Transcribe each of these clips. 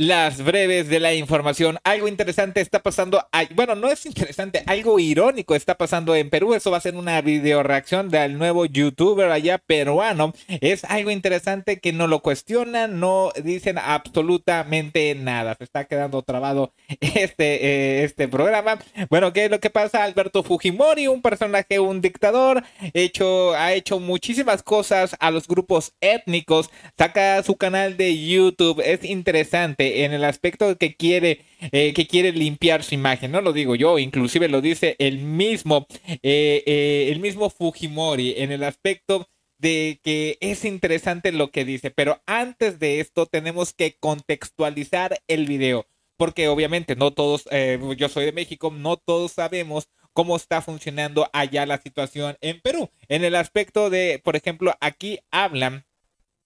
las breves de la información. Algo interesante está pasando, bueno, no es interesante, algo irónico está pasando en Perú. Eso va a ser una video reacción del nuevo youtuber allá peruano. Es algo interesante que no lo cuestionan, no dicen absolutamente nada. Se está quedando trabado este, eh, este programa. Bueno, ¿qué es lo que pasa? Alberto Fujimori, un personaje, un dictador, ha hecho muchísimas cosas a los grupos étnicos. Saca su canal de YouTube. Es interesante eh, en el aspecto que quiere, eh, que quiere limpiar su imagen. No lo digo yo, inclusive lo dice el mismo, eh, el mismo Fujimori en el aspecto de que es interesante lo que dice, pero antes de esto tenemos que contextualizar el video, porque obviamente no todos, yo soy de México, no todos sabemos cómo está funcionando allá la situación en Perú. En el aspecto de, por ejemplo, aquí hablan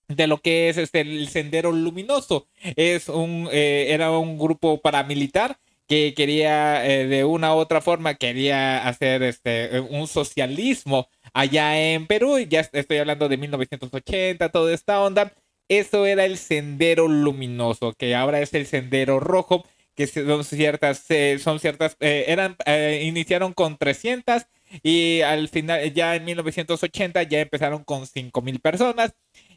de lo que es este, el Sendero Luminoso. Es un, eh, era un grupo paramilitar que quería eh, de una u otra forma quería hacer este un socialismo allá en Perú ya estoy hablando de 1980 toda esta onda eso era el sendero luminoso que ahora es el sendero rojo que son ciertas eh, son ciertas eran iniciaron con 300 y al final ya en 1980 ya empezaron con 5000 personas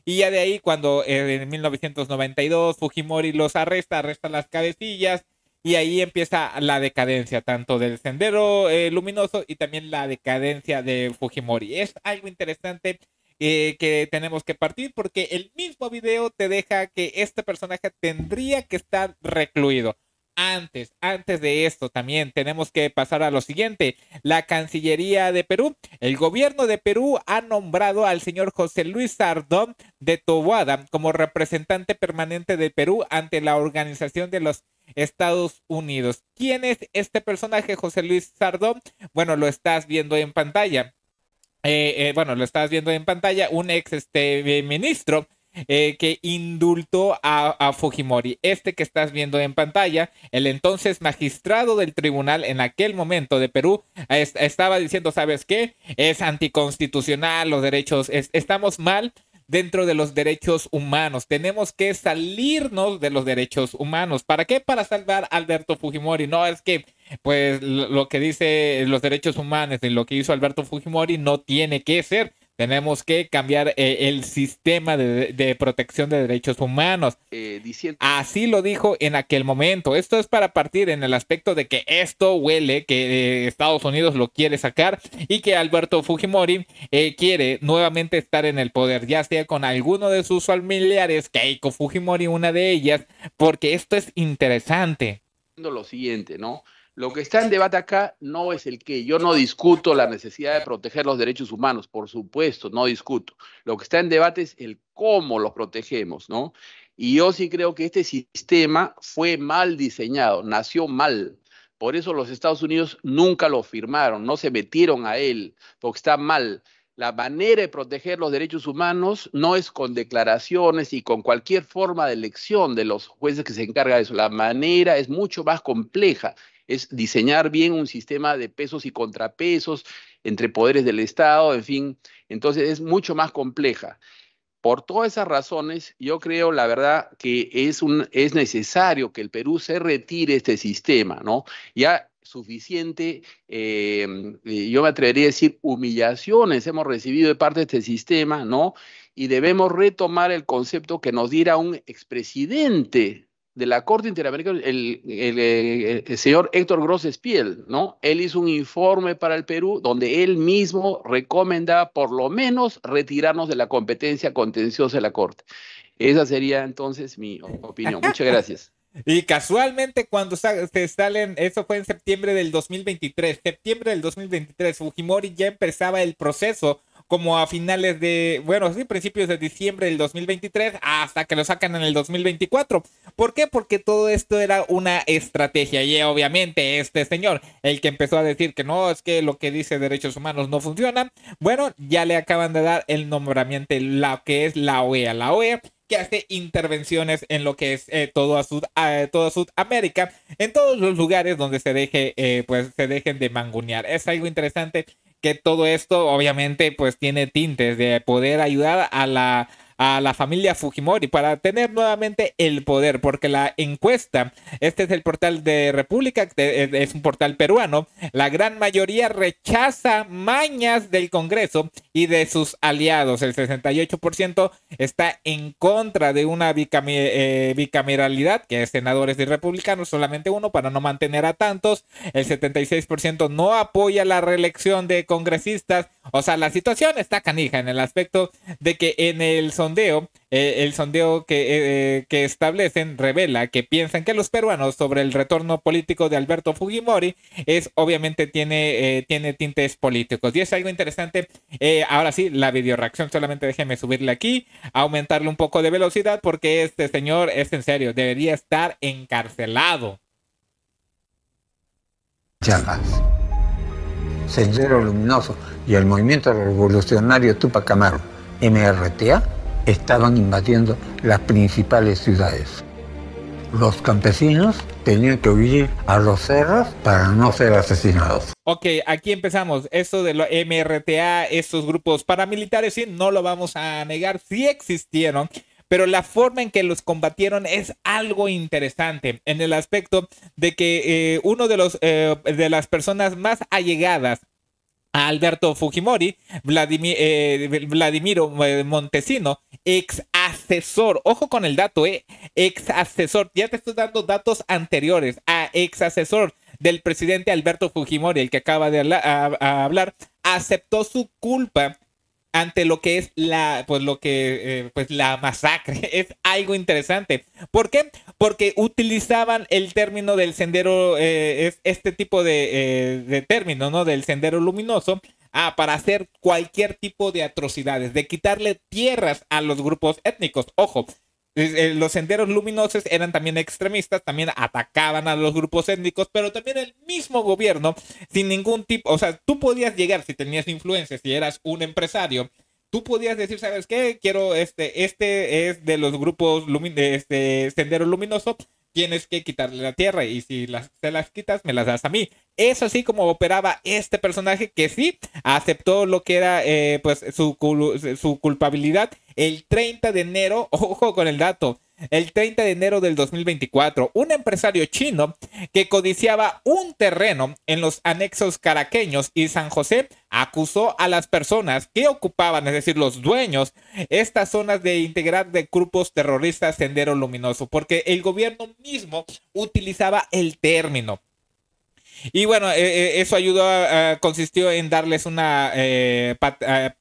y ya de ahí, cuando eh, en 1992 Fujimori los arresta, arresta las cabecillas, y ahí empieza la decadencia tanto del sendero eh, luminoso y también la decadencia de Fujimori. Es algo interesante eh, que tenemos que partir porque el mismo video te deja que este personaje tendría que estar recluido antes, antes de esto también tenemos que pasar a lo siguiente. La Cancillería de Perú, el gobierno de Perú ha nombrado al señor José Luis Sardón de Tobada como representante permanente de Perú ante la Organización de los Estados Unidos. ¿Quién es este personaje, José Luis Sardón? Bueno, lo estás viendo en pantalla. Eh, eh, bueno, lo estás viendo en pantalla, un ex este, eh, ministro eh, que indultó a, Fujimori, este que estás viendo en pantalla, el entonces magistrado del tribunal en aquel momento de Perú estaba diciendo, ¿sabes qué? Es anticonstitucional los derechos, estamos mal dentro de los derechos humanos. Tenemos que salirnos de los derechos humanos. ¿Para qué? Para salvar a Alberto Fujimori. No, es que, pues, lo que dice los derechos humanos y lo que hizo Alberto Fujimori no tiene que ser. Tenemos que cambiar eh, el sistema de, protección de derechos humanos. Eh, Así lo dijo en aquel momento. Esto es para partir en el aspecto de que esto huele, que eh, Estados Unidos lo quiere sacar y que Alberto Fujimori quiere nuevamente estar en el poder, ya sea con alguno de sus familiares, Keiko Fujimori, una de ellas, porque esto es interesante. Lo siguiente, ¿no? Lo que está en debate acá no es el qué. Yo no discuto la necesidad de proteger los derechos humanos, por supuesto, no discuto. Lo que está en debate es el cómo los protegemos, ¿no? Y yo sí creo que este sistema fue mal diseñado, nació mal. Por eso los Estados Unidos nunca lo firmaron, no se metieron a él, porque está mal. La manera de proteger los derechos humanos no es con declaraciones y con cualquier forma de elección de los jueces que se encarga de eso. La manera es mucho más compleja es diseñar bien un sistema de pesos y contrapesos entre poderes del Estado, en fin, entonces es mucho más compleja. Por todas esas razones, yo creo, la verdad, que es, un, es necesario que el Perú se retire este sistema, ¿no? Ya suficiente, em, yo me atrevería a decir, humillaciones hemos recibido de parte de este sistema, ¿no? Y debemos retomar el concepto que nos diera un expresidente de la Corte Interamericana, el, el, señor Héctor Gross Spiel, ¿no? Él hizo un informe para el Perú donde él mismo recomendaba por lo menos retirarnos de la competencia contenciosa de la Corte. Esa sería entonces mi opinión. Muchas gracias. Y casualmente cuando se salen, eso fue en septiembre del 2023, septiembre del 2023, Fujimori ya empezaba el proceso como a finales de, bueno, sí, principios de diciembre del 2023 hasta que lo sacan en el 2024. ¿Por qué? Porque todo esto era una estrategia y obviamente este señor, el que empezó a decir que no, es que lo que dice derechos humanos no funciona, bueno, ya le acaban de dar el nombramiento, la que es la OEA. La OEA que hace intervenciones en lo que es eh, todo a Sud, toda Sudamérica, en todos los lugares donde se deje, eh, pues se dejen de mangunear. Es algo interesante que todo esto obviamente pues tiene tintes de poder ayudar a la a la familia Fujimori para tener nuevamente el poder, porque la encuesta, este es el portal de República, es un portal peruano, la gran mayoría rechaza mañas del Congreso y de sus aliados. El 68% está en contra de una eh, bicameralidad, que es senadores y republicanos, solamente uno para no mantener a tantos. El 76% no apoya la reelección de congresistas. O sea, la situación está canija en el aspecto de que en el sondeo, eh, el sondeo que, eh, que establecen revela que piensan que los peruanos sobre el retorno político de Alberto Fujimori es obviamente tiene, tiene tintes políticos. Y es algo interesante eh, ahora sí, la videoreacción solamente déjenme subirle aquí, aumentarle un poco de velocidad porque este señor es en serio, debería estar encarcelado. Ya más. Sendero Luminoso y el movimiento revolucionario Tupac Amaru, MRTA, estaban invadiendo las principales ciudades los campesinos tenían que huir a los cerros para no ser asesinados. Ok, aquí empezamos. Esto de los MRTA, estos grupos paramilitares, sí, no lo vamos a negar, sí existieron pero la forma en que los combatieron es algo interesante en el aspecto de que eh, uno de los eh, de las personas más allegadas Alberto Fujimori, Vladimir, eh, Vladimiro eh, Montesino, ex asesor, ojo con el dato, eh, ex asesor, ya te estoy dando datos anteriores, a ex asesor del presidente Alberto Fujimori, el que acaba de hablar aceptó su culpa ante lo que es la, pues lo que, eh, pues la masacre. Es algo interesante. ¿Por qué? Porque utilizaban el término del sendero, eh, este tipo de, eh, de término, ¿no? Del sendero luminoso. Ah, para hacer cualquier tipo de atrocidades, de quitarle tierras a los grupos étnicos. Ojo, eh, los senderos luminosos eran también extremistas, también atacaban a los grupos étnicos, pero también el mismo gobierno, sin ningún tipo, o sea, tú podías llegar si tenías influencia, si eras un empresario, tú podías decir, ¿sabes qué? Quiero este, este es de los grupos lumin este, sendero luminoso, tienes que quitarle la tierra y si las, se las quitas, me las das a mí. Eso así como operaba este personaje que sí aceptó lo que era eh, pues su, su culpabilidad el 30 de enero, ojo con el dato, el 30 de enero del 2024, un empresario chino que codiciaba un terreno en los anexos caraqueños y San José acusó a las personas que ocupaban, es decir, los dueños, estas zonas de integrar de grupos terroristas Sendero Luminoso, porque el gobierno mismo utilizaba el término. Y bueno, eh, eh, eso ayudó, consistió en darles una eh,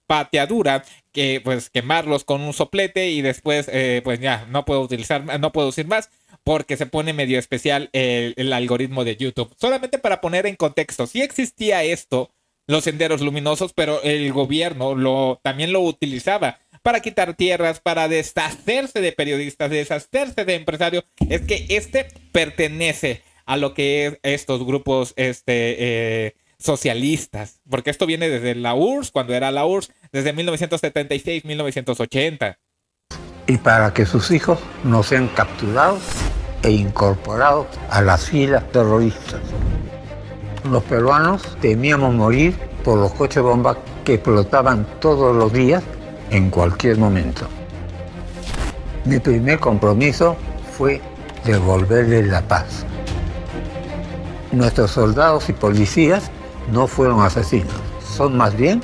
pateadura, que pues quemarlos con un soplete y después pues ya no puedo utilizar, no puedo decir más porque se pone medio especial el, algoritmo de YouTube. Solamente para poner en contexto, si existía esto, los senderos luminosos, pero el gobierno lo, también lo utilizaba para quitar tierras, para deshacerse de periodistas, deshacerse de empresarios. Es que este pertenece a lo que es estos grupos este, eh, socialistas, porque esto viene desde la URSS, cuando era la URSS, desde 1976-1980. Y para que sus hijos no sean capturados e incorporados a las filas terroristas. Los peruanos temíamos morir por los coches bombas que explotaban todos los días en cualquier momento. Mi primer compromiso fue devolverle la paz. Nuestros soldados y policías no fueron asesinos, son más bien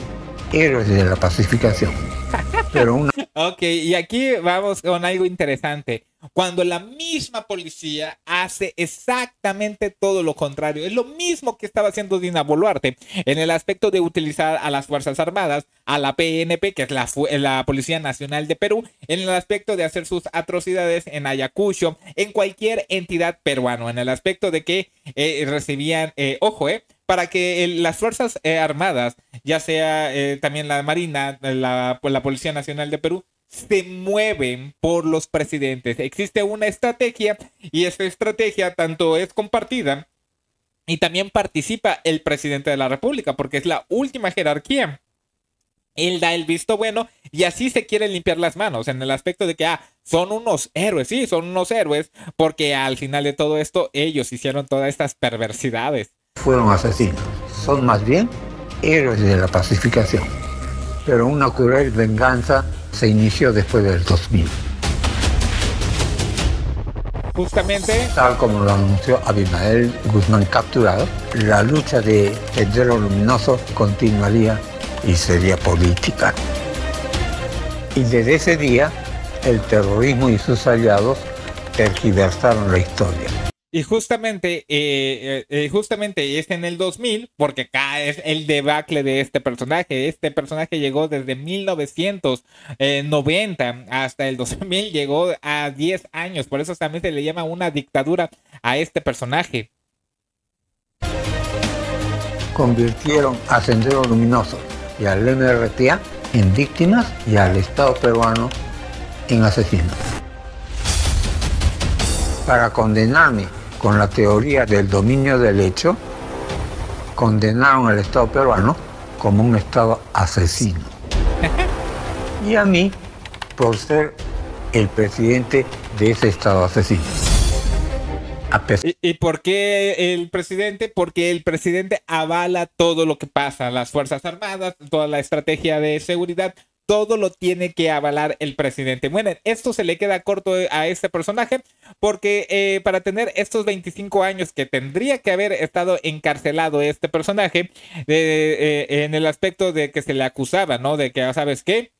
héroes de la pacificación. Pero Ok, y aquí vamos con algo interesante cuando la misma policía hace exactamente todo lo contrario. Es lo mismo que estaba haciendo Dina Boluarte en el aspecto de utilizar a las Fuerzas Armadas, a la PNP, que es eh, la, Policía Nacional de Perú, en el aspecto de hacer sus atrocidades en Ayacucho, en cualquier entidad peruana, en el aspecto de que eh, recibían, eh, ojo, para que las Fuerzas Armadas, ya sea también la Marina, la, la, Policía Nacional de Perú, se mueven por los presidentes. Existe una estrategia y esta estrategia tanto es compartida y también participa el presidente de la República porque es la última jerarquía. Él da el visto bueno y así se quiere limpiar las manos en el aspecto de que, ah, son unos héroes, sí, son unos héroes porque al final de todo esto ellos hicieron todas estas perversidades. Fueron asesinos, son más bien héroes de la pacificación, pero una cruel venganza se inició después del 2000. Justamente, tal como lo anunció Abimael Guzmán capturado, la lucha de Pedro Luminoso continuaría y sería política. Y desde ese día, el terrorismo y sus aliados tergiversaron la historia. Y justamente, eh, eh, eh, justamente es en el 2000, porque acá es el debacle de este personaje. Este personaje llegó desde 1990 hasta el 2000, llegó a 10 años. Por eso también se le llama una dictadura a este personaje. Convirtieron a Sendero Luminoso y al MRTA en víctimas y al Estado peruano en asesinos. Para condenarme con la teoría del dominio del hecho, condenaron al Estado peruano como un Estado asesino. Y a mí por ser el presidente de ese Estado asesino. ¿Y, ¿Y, por qué el presidente? Porque el presidente avala todo lo que pasa, las Fuerzas Armadas, toda la estrategia de seguridad, todo lo tiene que avalar el presidente. Bueno, esto se le queda corto eh, a este personaje porque eh, para tener estos 25 años que tendría que haber estado encarcelado este personaje eh, en el aspecto de que se le acusaba, ¿no? De que, ah, ¿sabes qué?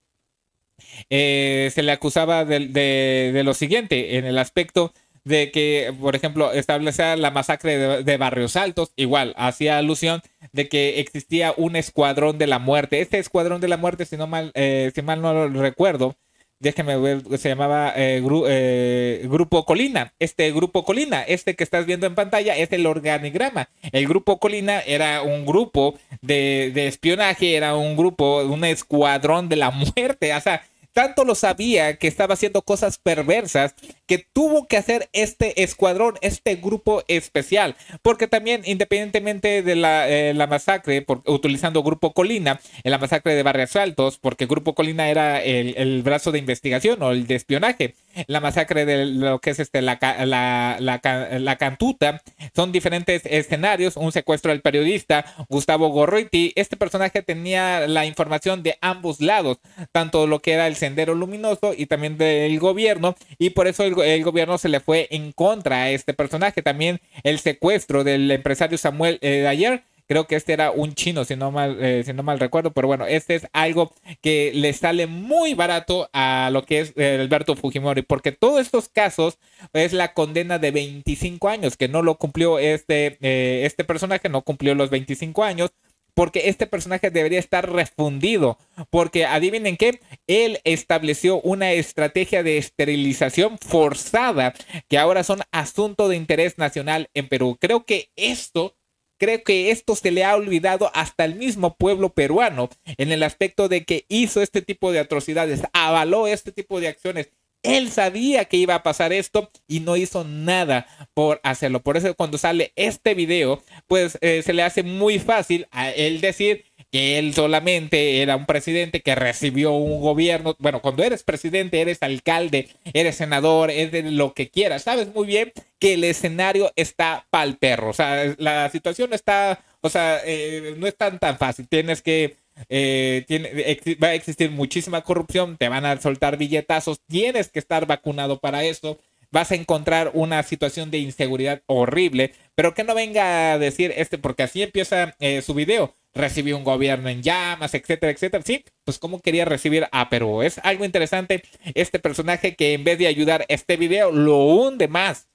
se le acusaba de, lo siguiente, en el aspecto de que, por ejemplo, establecía la masacre de, Barrios Altos, igual, hacía alusión de que existía un escuadrón de la muerte. Este escuadrón de la muerte, si, no mal, eh, si mal no lo recuerdo, déjeme ver, se llamaba eh, eh, Grupo Colina. Este Grupo Colina, este que estás viendo en pantalla, es el organigrama. El Grupo Colina era un grupo de, de espionaje, era un grupo, un escuadrón de la muerte. O sea, tanto lo sabía que estaba haciendo cosas perversas que tuvo que hacer este escuadrón, este grupo especial. Porque también, independientemente de la, eh, masacre, utilizando Grupo Colina, en la masacre de Barrios Altos, porque Grupo Colina era el, el brazo de investigación o el de espionaje la masacre de lo que es este, la, la, cantuta. Son diferentes escenarios, un secuestro del periodista Gustavo Gorriti. Este personaje tenía la información de ambos lados, tanto lo que era el sendero luminoso y también del gobierno, y por eso el, gobierno se le fue en contra a este personaje. También el secuestro del empresario Samuel eh, de Ayer Creo que este era un chino, si no mal, eh, si no mal recuerdo, pero bueno, este es algo que le sale muy barato a lo que es Alberto Fujimori, porque todos estos casos es la condena de 25 años, que no lo cumplió este, eh, este personaje, no cumplió los 25 años, porque este personaje debería estar refundido, porque adivinen qué, él estableció una estrategia de esterilización forzada que ahora son asunto de interés nacional en Perú. Creo que esto Creo que esto se le ha olvidado hasta el mismo pueblo peruano en el aspecto de que hizo este tipo de atrocidades, avaló este tipo de acciones. Él sabía que iba a pasar esto y no hizo nada por hacerlo. Por eso cuando sale este video, pues eh, se le hace muy fácil a él decir, que él solamente era un presidente que recibió un gobierno. Bueno, cuando eres presidente, eres alcalde, eres senador, eres lo que quieras. Sabes muy bien que el escenario está pa'l perro. O sea, la situación está, o sea, eh, no es tan tan fácil. Tienes que, eh, va a existir muchísima corrupción, te van a soltar billetazos, tienes que estar vacunado para eso vas a encontrar una situación de inseguridad horrible, pero que no venga a decir este, porque así empieza eh, su video recibió un gobierno en llamas, etcétera, etcétera. Sí, pues cómo quería recibir a ah, pero Es algo interesante este personaje que en vez de ayudar este video lo hunde más.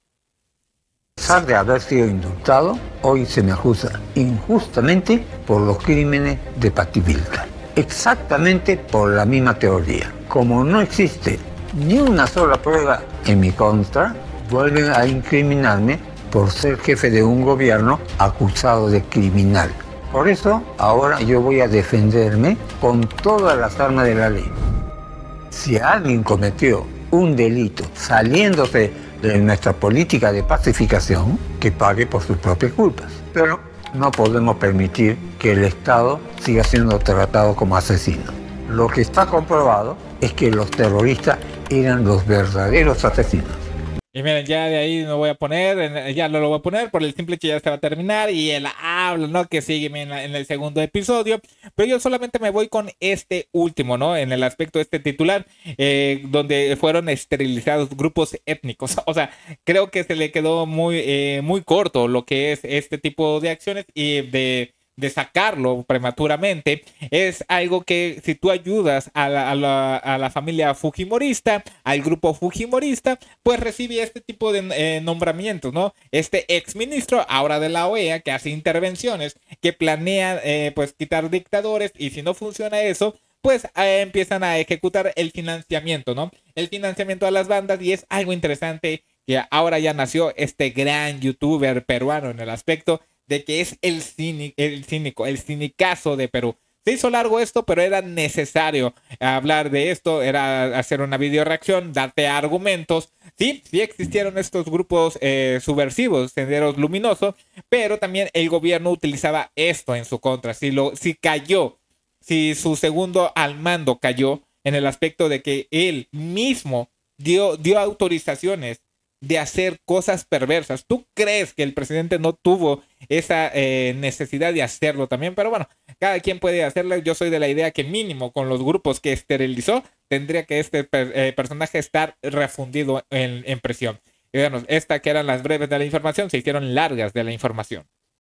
A pesar de haber sido indultado, hoy se me acusa injustamente por los crímenes de Pativilca. Exactamente por la misma teoría. Como no existe ni una sola prueba en mi contra, vuelven a incriminarme por ser jefe de un gobierno acusado de criminal. Por eso ahora yo voy a defenderme con todas las armas de la ley. Si alguien cometió un delito saliéndose de nuestra política de pacificación, que pague por sus propias culpas. Pero no podemos permitir que el Estado siga siendo tratado como asesino. Lo que está comprobado es que los terroristas eran los verdaderos asesinos. Y miren, ya de ahí no voy a poner, eh, ya no lo voy a poner por el simple hecho ya se va a terminar y el habla, ¿no? Que sigue en, el segundo episodio. Pero yo solamente me voy con este último, ¿no? En el aspecto de este titular, eh, donde fueron esterilizados grupos étnicos. O sea, creo que se le quedó muy, eh, muy corto lo que es este tipo de acciones y de de sacarlo prematuramente, es algo que si tú ayudas a la, familia Fujimorista, al grupo Fujimorista, pues recibe este tipo de eh, nombramientos, ¿no? Este exministro, ahora de la OEA, que hace intervenciones, que planea eh, pues quitar dictadores y si no funciona eso, pues eh, empiezan a ejecutar el financiamiento, ¿no? El financiamiento a las bandas y es algo interesante que ahora ya nació este gran youtuber peruano en el aspecto de que es el, cínico, el cínico, el cinicazo de Perú. Se hizo largo esto, pero era necesario hablar de esto, era hacer una video reacción, darte argumentos. Sí, sí existieron estos grupos eh, subversivos, senderos luminosos, pero también el gobierno utilizaba esto en su contra. Si, lo, si cayó, si su segundo al mando cayó en el aspecto de que él mismo dio, dio autorizaciones de hacer cosas perversas. ¿Tú crees que el presidente no tuvo esa eh, necesidad de hacerlo también? Pero bueno, cada quien puede hacerlo. Yo soy de la idea que mínimo con los grupos que esterilizó, tendría que este eh, personaje estar refundido en, presión prisión. Y bueno, esta que eran las breves de la información, se hicieron largas de la información.